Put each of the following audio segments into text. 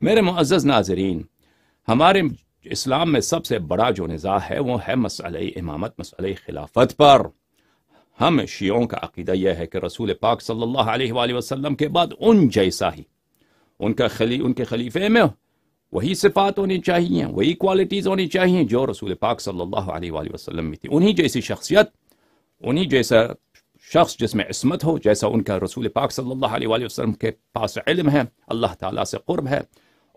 میرے معزز ناظرین ہمارے اسلام میں سب سے بڑا جو نظام ہے وہ ہے مسئلہ امامت مسئلہ خلافت پر ہم شیعوں کا عقیدہ یہ ہے کہ رسول پاک صلی اللہ علیہ وآلہ وسلم کے بعد ان جیسا ہی ان کا خلی ان کے خلیفے میں وہی صفات ہونی چاہیے وہی کوالٹیز ہونی چاہیے جو رسول پاک صلی اللہ علیہ وآلہ وسلم میں تھی انہی جیسی شخصیت انہی جیسا شخص جس میں عصمت ہو جیسا ان کا رسول پاک صلی اللہ علیہ وآلہ وسلم کے پاس علم ہے اللہ تعالیٰ سے قرب ہے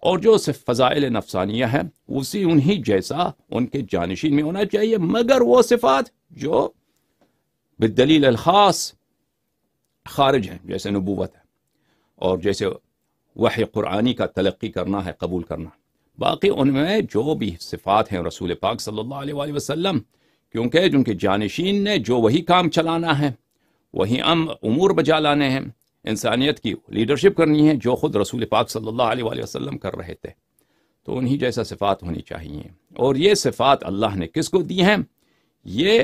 اور جو صرف فضائل نفسانیہ ہے اسی انہی جیسا ان کے جانشین میں ہونا چاہیے مگر وہ صفات جو بدلیل الخاص خارج ہیں جیسے نبوت ہے اور جیسے وحی قرآنی کا تلقی کرنا ہے قبول کرنا ہے باقی ان میں جو بھی صفات ہیں رسول پاک صلی اللہ علیہ وآلہ وسلم کیونکہ جن کے جانشین نے جو وہی کام چلانا ہے وہیں ام امور بجا لانے ہیں انسانیت کی لیڈرشپ کرنی ہے جو خود رسول پاک صلی اللہ علیہ وسلم کر رہے تھے تو انہی جیسا صفات ہونی چاہیے اور یہ صفات اللہ نے کس کو دی ہیں یہ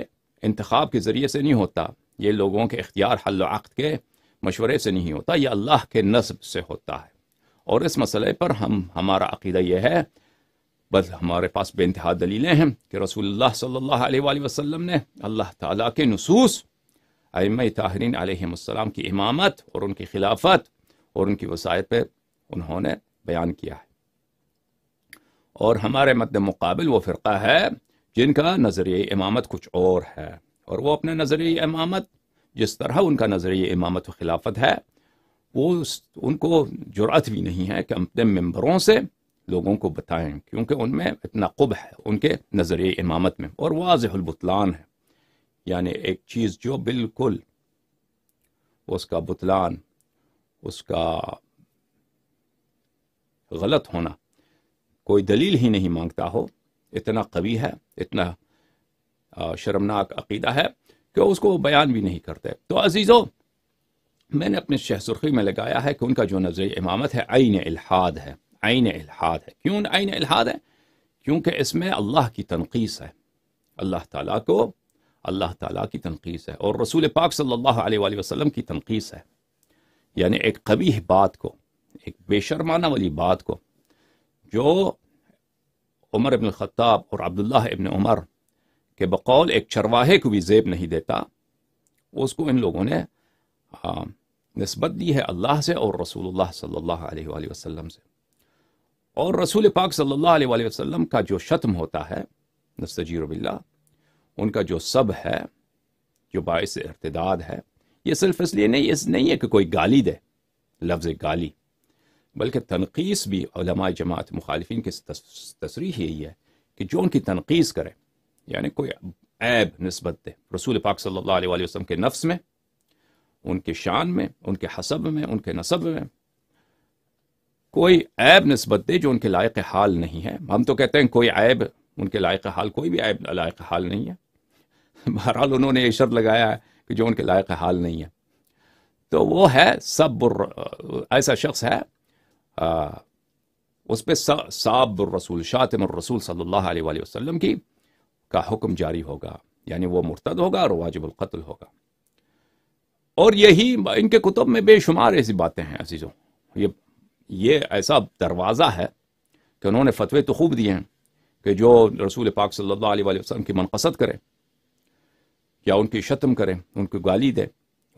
انتخاب کے ذریعے سے نہیں ہوتا یہ لوگوں کے اختیار حل و عقد کے مشورے سے نہیں ہوتا یہ اللہ کے نصب سے ہوتا ہے اور اس مسئلے پر ہم ہمارا عقیدہ یہ ہے بس ہمارے پاس بے انتہا دلیلیں ہیں کہ رسول اللہ صلی اللہ علیہ وآلہ وسلم نے اللہ تعالیٰ کے نصوص ائمہ طاہرین علیہ السلام کی امامت اور ان کی خلافت اور ان کی وسائط پہ انہوں نے بیان کیا ہے اور ہمارے مد مقابل وہ فرقہ ہے جن کا نظریہ امامت کچھ اور ہے اور وہ اپنے نظریہ امامت جس طرح ان کا نظریہ امامت و خلافت ہے وہ ان کو جرأت بھی نہیں ہے کہ اپنے ممبروں سے لوگوں کو بتائیں کیونکہ ان میں اتنا قب ہے ان کے نظریہ امامت میں اور واضح البطلان ہے یعنی ایک چیز جو بالکل اس کا بتلان اس کا غلط ہونا کوئی دلیل ہی نہیں مانگتا ہو اتنا قوی ہے اتنا شرمناک عقیدہ ہے کہ اس کو وہ بیان بھی نہیں کرتے تو عزیزو میں نے اپنے شہ سرخی میں لگایا ہے کہ ان کا جو نظر امامت ہے عین الحاد ہے عین الحاد ہے کیوں عین الحاد ہے کیونکہ اس میں اللہ کی تنقیص ہے اللہ تعالیٰ کو اللہ تعالیٰ کی تنقیص ہے اور رسول پاک صلی اللہ علیہ وآلہ وسلم کی تنقیص ہے یعنی ایک قبیح بات کو ایک بے شرمانہ والی بات کو جو عمر ابن الخطاب اور عبداللہ ابن عمر کے بقول ایک چرواہے کو بھی زیب نہیں دیتا اس کو ان لوگوں نے نسبت دی ہے اللہ سے اور رسول اللہ صلی اللہ علیہ وآلہ وسلم سے اور رسول پاک صلی اللہ علیہ وآلہ وسلم کا جو شتم ہوتا ہے نستجیر باللہ ان کا جو سب ہے جو باعث ارتداد ہے یہ صرف اس لیے نہیں اس نہیں ہے کہ کوئی گالی دے لفظ گالی بلکہ تنقیس بھی علماء جماعت مخالفین کی تصریح یہی ہے کہ جو ان کی تنقیس کرے یعنی کوئی عیب نسبت دے رسول پاک صلی اللہ علیہ وسلم کے نفس میں ان کے شان میں ان کے حسب میں ان کے نصب میں کوئی عیب نسبت دے جو ان کے لائق حال نہیں ہے ہم تو کہتے ہیں کوئی عیب ان کے لائق حال کوئی بھی عیب لائق حال نہیں ہے بہرحال انہوں نے یہ شرط لگایا ہے کہ جو ان کے لائق حال نہیں ہے تو وہ ہے سب ایسا شخص ہے اس پہ الرسول شاطم الرسول صلی اللہ علیہ وآلہ وسلم کی کا حکم جاری ہوگا یعنی وہ مرتد ہوگا اور واجب القتل ہوگا اور یہی ان کے کتب میں بے شمار ایسی باتیں ہیں عزیزوں یہ یہ ایسا دروازہ ہے کہ انہوں نے فتوی تو خوب دیے ہیں کہ جو رسول پاک صلی اللہ علیہ وآلہ وسلم کی منقصد کرے یا ان کی شتم کرے ان کو گالی دے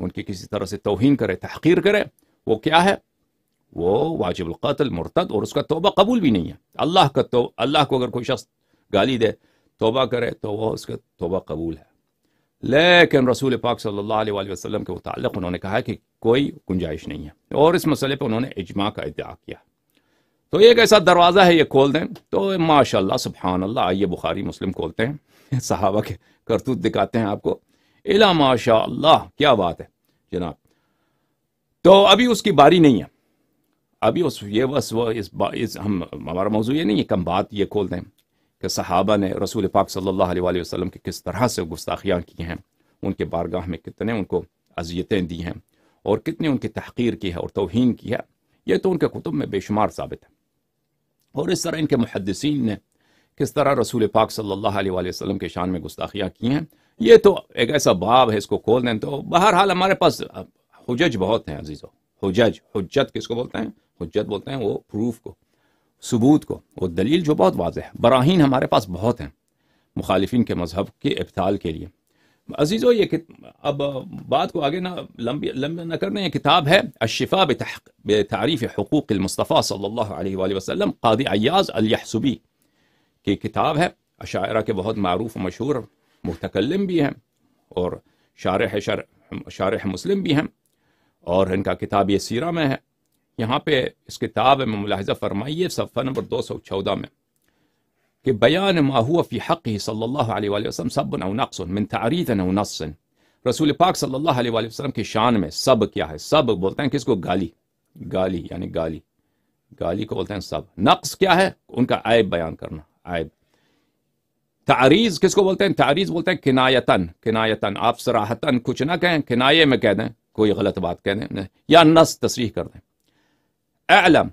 ان کی کسی طرح سے توہین کرے تحقیر کرے وہ کیا ہے وہ واجب القتل مرتد اور اس کا توبہ قبول بھی نہیں ہے اللہ کا تو اللہ کو اگر کوئی شخص گالی دے توبہ کرے تو وہ اس کا توبہ قبول ہے لیکن رسول پاک صلی اللہ علیہ وآلہ وسلم کے متعلق انہوں نے کہا کہ کوئی گنجائش نہیں ہے اور اس مسئلے پہ انہوں نے اجماع کا ادعا کیا تو یہ ایک ایسا دروازہ ہے یہ کھول دیں تو ماشاء اللہ سبحان اللہ آئیے بخاری مسلم کھولتے ہیں صحابہ کے کرتوت دکھاتے ہیں آپ کو الا ماشاء اللہ کیا بات ہے جناب تو ابھی اس کی باری نہیں ہے ابھی اس یہ بس وہ اس با اس ہم ہمارا موضوع یہ نہیں ہے کم بات یہ کھول دیں کہ صحابہ نے رسول پاک صلی اللہ علیہ وآلہ وسلم کی کس طرح سے گستاخیاں کی ہیں ان کے بارگاہ میں کتنے ان کو اذیتیں دی ہیں اور کتنے ان کی تحقیر کی ہے اور توہین کی ہے یہ تو ان کے کتب میں بے شمار ثابت ہے اور اس طرح ان کے محدثین نے کس طرح رسول پاک صلی اللہ علیہ وآلہ وسلم کے شان میں گستاخیاں کی ہیں یہ تو ایک ایسا باب ہے اس کو کھول دیں تو بہرحال ہمارے پاس حجج بہت ہیں عزیزو حجج حجت کس کو بولتے ہیں حجت بولتے ہیں وہ پروف کو ثبوت کو وہ دلیل جو بہت واضح ہے براہین ہمارے پاس بہت ہیں مخالفین کے مذہب کے ابتال کے لیے عزیزو یہ اب بات کو آگے نہ لمبی لمبی نہ کرنے یہ کتاب ہے الشفا بتعریف بے تعریف حقوق المصطفیٰ صلی اللہ علیہ وآلہ وسلم قاضی ایاز الیحسبی کی کتاب ہے عشاعرہ کے بہت معروف و مشہور متکلم بھی ہیں اور شارح شرح شارح مسلم بھی ہیں اور ان کا کتاب یہ سیرہ میں ہے یہاں پہ اس کتاب میں ملاحظہ فرمائیے صفحہ نمبر دو سو چودہ میں کہ بیان فی حق ہی صلی اللہ علیہ وسلم سب من ونقص او نسُن رسول پاک صلی اللہ علیہ وسلم کی شان میں سب کیا ہے سب بولتے ہیں کس کو گالی گالی یعنی گالی گالی کو بولتے ہیں سب نقص کیا ہے ان کا عیب بیان کرنا عیب تعریض کس کو بولتے ہیں تعریض بولتے ہیں کنایتن کنایتن آپ سراہتن کچھ نہ کہیں کنایے میں کہہ دیں کوئی غلط بات کہہ دیں یا نس تصریح کر دیں اعلم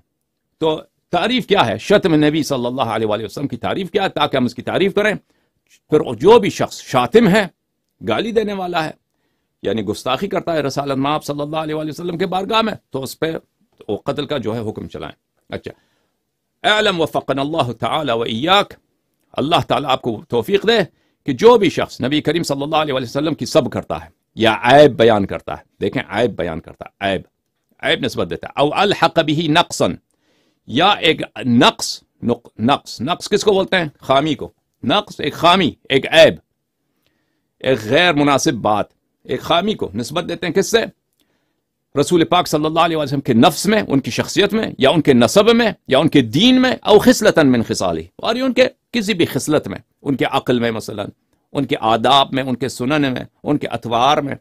تو تعریف کیا ہے شتم نبی صلی اللہ علیہ وآلہ وسلم کی تعریف کیا ہے تاکہ ہم اس کی تعریف کریں پھر جو بھی شخص شاطم ہے گالی دینے والا ہے یعنی گستاخی کرتا ہے رسالت الما آپ صلی اللہ علیہ وآلہ وسلم کے بارگاہ میں تو اس پہ قتل کا جو ہے حکم چلائیں اچھا اعلم وفقن اللہ تعالی و ایاک اللہ تعالیٰ آپ کو توفیق دے کہ جو بھی شخص نبی کریم صلی اللہ علیہ وسلم کی سب کرتا ہے یا عیب بیان کرتا ہے دیکھیں عیب بیان کرتا ہے عیب عیب نسبت دیتا ہے او الحق بھی نقصن یا ایک نقص نقص نقص کس کو بولتے ہیں خامی کو نقص ایک خامی ایک عیب ایک غیر مناسب بات ایک خامی کو نسبت دیتے ہیں کس سے رسول پاک صلی اللہ علیہ وسلم کے نفس میں ان کی شخصیت میں یا ان کے نصب میں یا ان کے دین میں او من خصالی اور یہ ان کے کسی بھی خسلت میں ان کے عقل میں مثلا ان کے آداب میں ان کے سنن میں ان کے اتوار میں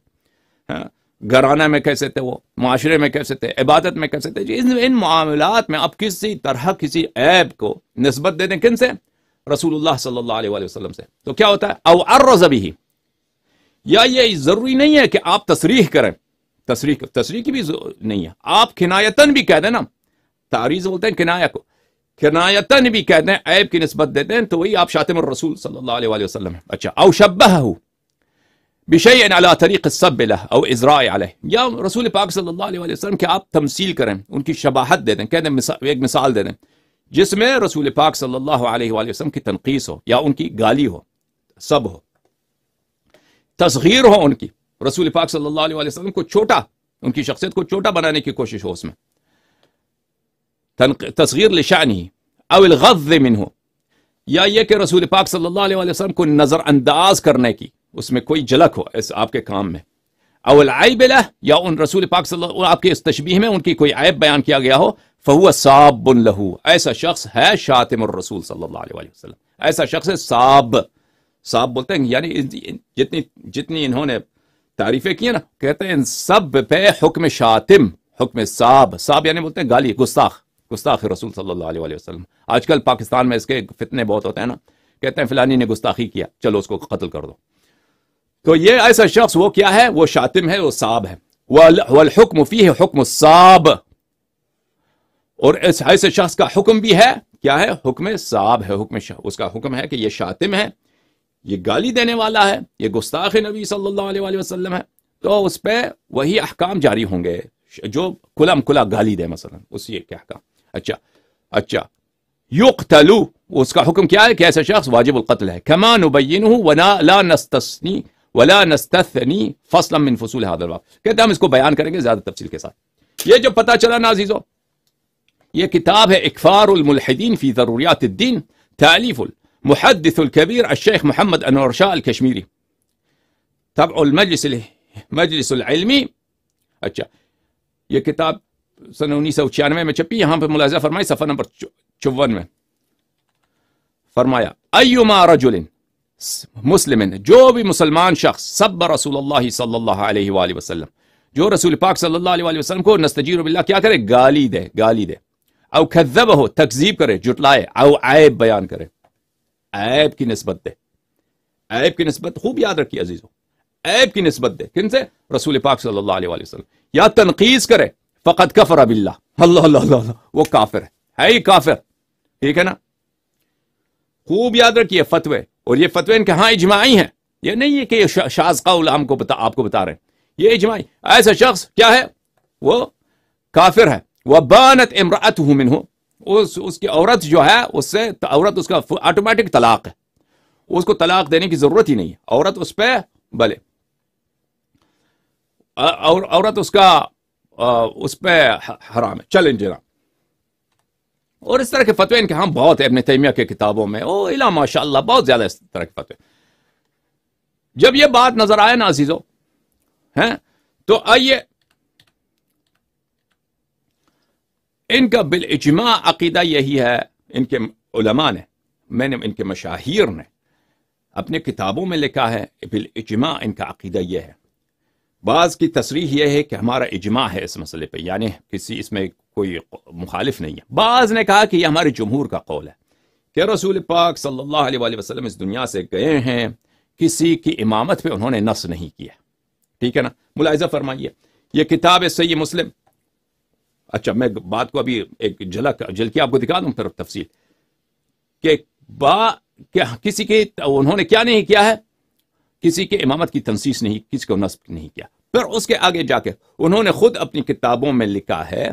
ہاں، گرانہ میں کیسے تھے وہ معاشرے میں کیسے تھے عبادت میں کیسے تھے جی، ان معاملات میں آپ کسی طرح کسی عیب کو نسبت دے دیں کن سے رسول اللہ صلی اللہ علیہ وسلم سے تو کیا ہوتا ہے او بھی یا یہ ضروری نہیں ہے کہ آپ تصریح کریں تصریح تصریح کی بھی نہیں ہے آپ کنایتن بھی کہہ دیں نا تعریض بولتے ہیں کو بھی کہہ دیں عیب کی نسبت دیتے ہیں تو وہی آپ شاطم الرسول صلی اللہ علیہ وآلہ وسلم اچھا او شبہ علی طریق لہ او ازراء علیہ یا رسول پاک صلی اللہ علیہ وآلہ وسلم کہ آپ تمثیل کریں ان کی شباہت دے دیں کہہ دیں ایک مثال دے دیں جس میں رسول پاک صلی اللہ علیہ وآلہ وسلم کی تنقیص ہو یا ان کی گالی ہو سب ہو تصغیر ہو ان کی رسول پاک صلی اللہ علیہ وسلم کو چھوٹا ان کی شخصیت کو چھوٹا بنانے کی کوشش ہو اس میں تصغیر لشانی او الغض منہ یا یہ کہ رسول پاک صلی اللہ علیہ وسلم کو نظر انداز کرنے کی اس میں کوئی جھلک ہو اس آپ کے کام میں اول لہ یا ان رسول پاک صلی اللہ آپ کے اس تشبیح میں ان کی کوئی عیب بیان کیا گیا ہو فہو صاب لہو ایسا شخص ہے شاطم الرسول صلی اللہ علیہ وسلم ایسا شخص ہے صاب صاب بولتے ہیں یعنی جتنی جتنی انہوں نے تعریفیں کیے نا کہتے ہیں سب پہ حکم شاطم حکم صاحب صاحب یعنی بولتے ہیں گالی گستاخ گستاخ رسول صلی اللہ علیہ وسلم آج کل پاکستان میں اس کے فتنے بہت ہوتے ہیں نا کہتے ہیں فلانی نے گستاخی کیا چلو اس کو قتل کر دو تو یہ ایسا شخص وہ کیا ہے وہ شاطم ہے وہ صاحب ہے والحکم فیہ حکم صاحب اور ایسے شخص کا حکم بھی ہے کیا ہے حکم صاحب ہے حکم اس کا حکم ہے کہ یہ شاطم ہے یہ گالی دینے والا ہے یہ گستاخ نبی صلی اللہ علیہ وآلہ وسلم ہے تو اس پہ وہی احکام جاری ہوں گے جو کلم کلا گالی دے مثلا اسی ایک احکام اچھا اچھا یقتلو اس کا حکم کیا ہے کہ ایسا شخص واجب القتل ہے کما نبینہ ونا لا نستثنی ولا نستثنی فصلا من فصول حاضر باب کہتے ہم اس کو بیان کریں گے زیادہ تفصیل کے ساتھ یہ جو پتا چلا نازیزو یہ کتاب ہے اکفار الملحدین فی ضروریات الدین تعلیف ال محدث الكبير الشیخ محمد انور شال کشمیری تھک المجلس مجلس العلمی اچھا یہ کتاب سن انیس سو چھیانوے میں چھپی یہاں پہ فرمائی صفحہ نمبر چون میں فرمایا ایما رجل مسلم جو بھی مسلمان شخص سب رسول اللہ صلی اللہ علیہ وآلہ وسلم جو رسول پاک صلی اللہ علیہ وسلم کو نستجیر باللہ کیا کرے گالی دے گالی دے اوکھب ہو تکذیب کرے جٹلائے او عیب بیان کرے عیب کی نسبت دے عیب کی نسبت خوب یاد رکھی عزیزوں عیب کی نسبت دے کن سے رسول پاک صلی اللہ علیہ وسلم یا تنقیز کرے فقط کفر اب اللہ اللہ اللہ اللہ, اللہ. وہ کافر ہے ہے ہی کافر ٹھیک ہے نا خوب یاد رکھیے فتوے اور یہ فتوے ان کے ہاں اجماعی ہیں یہ نہیں ہے کہ یہ شاز علام کو بتا آپ کو بتا رہے ہیں یہ اجماعی ایسا شخص کیا ہے وہ کافر ہے وہ بانت امراۃ ہوں اس کی عورت جو ہے اس سے عورت اس کا آٹومیٹک طلاق ہے اس کو طلاق دینے کی ضرورت ہی نہیں ہے عورت اس پہ بلے اس کا اس پہ حرام ہے چلیں جناب جی اور اس طرح کے فتوے ان کے ہاں بہت ابن تیمیہ کے کتابوں میں او الا ماشاء اللہ بہت زیادہ اس طرح کے فتوے جب یہ بات نظر آئے نا عزیزو تو آئیے ان کا بالاجماع عقیدہ یہی ہے ان کے علماء نے میں نے ان کے مشاہیر نے اپنے کتابوں میں لکھا ہے بالاجماع ان کا عقیدہ یہ ہے بعض کی تصریح یہ ہے کہ ہمارا اجماع ہے اس مسئلے پہ یعنی کسی اس میں کوئی مخالف نہیں ہے بعض نے کہا کہ یہ ہمارے جمہور کا قول ہے کہ رسول پاک صلی اللہ علیہ وآلہ وسلم اس دنیا سے گئے ہیں کسی کی امامت پہ انہوں نے نص نہیں کیا ٹھیک ہے نا ملاحظہ فرمائیے یہ کتاب ہے صحیح مسلم اچھا میں بات کو ابھی ایک جھلک جلکی آپ کو دکھا دوں طرف تفصیل کہ با کیا کسی کے انہوں نے کیا نہیں کیا ہے کسی کے امامت کی تنصیص نہیں کسی کو نصب نہیں کیا پھر اس کے آگے جا کے انہوں نے خود اپنی کتابوں میں لکھا ہے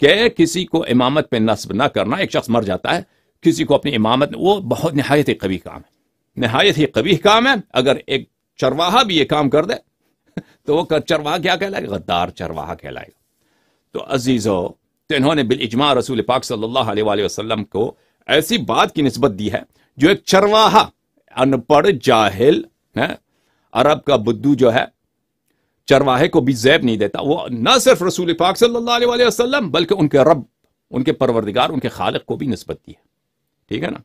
کہ کسی کو امامت پہ نصب نہ کرنا ایک شخص مر جاتا ہے کسی کو اپنی امامت وہ بہت نہایت ہی قبی کام ہے نہایت ہی قبی کام ہے اگر ایک چرواہا بھی یہ کام کر دے تو وہ چرواہا کیا کہلائے گا غدار چرواہا کہلائے گا عزیز ہو تو انہوں نے بالاجماع رسول پاک صلی اللہ علیہ وآلہ وسلم کو ایسی بات کی نسبت دی ہے جو ایک چرواہا ان جاہل عرب کا بدو جو ہے چرواہے کو بھی زیب نہیں دیتا وہ نہ صرف رسول پاک صلی اللہ علیہ وآلہ وسلم بلکہ ان کے رب ان کے پروردگار ان کے خالق کو بھی نسبت دی ہے ٹھیک ہے نا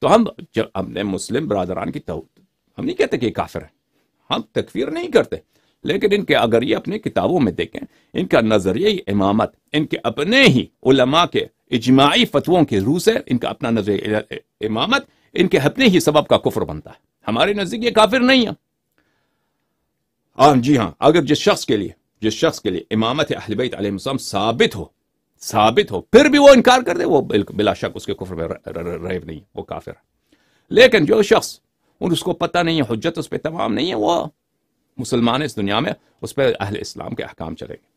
تو ہم ہم نے مسلم برادران کی ہم نہیں کہتے کہ یہ کافر ہے ہم تکفیر نہیں کرتے لیکن ان کے اگر یہ اپنے کتابوں میں دیکھیں ان کا نظریہ امامت ان کے اپنے ہی علماء کے اجماعی فتووں کے روح سے ان کا اپنا نظریہ امامت ان کے اپنے ہی سبب کا کفر بنتا ہے ہمارے نزدیک یہ کافر نہیں ہے ہاں، جی ہاں اگر جس شخص کے لیے جس شخص کے لیے امامت اہل بیت علیہ السلام ثابت ہو ثابت ہو پھر بھی وہ انکار کر دے وہ بلا شک اس کے کفر میں شخص نہیں وہ کافر لیکن جو شخص ان اس کو پتہ نہیں ہے حجت اس پہ تمام نہیں ہے وہ مسلمان اس دنیا میں اس پہ اہل اسلام کے احکام چلیں گے